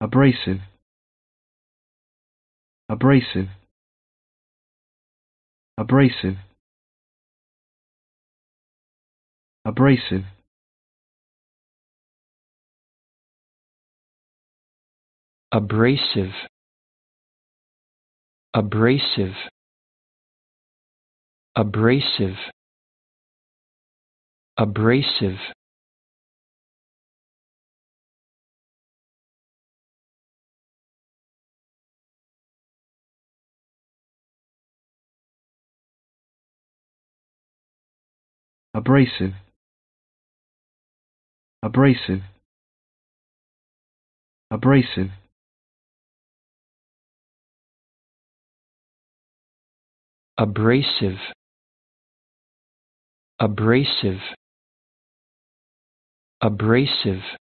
abrasive abrasive abrasive abrasive abrasive abrasive abrasive abrasive abrasive abrasive abrasive abrasive abrasive abrasive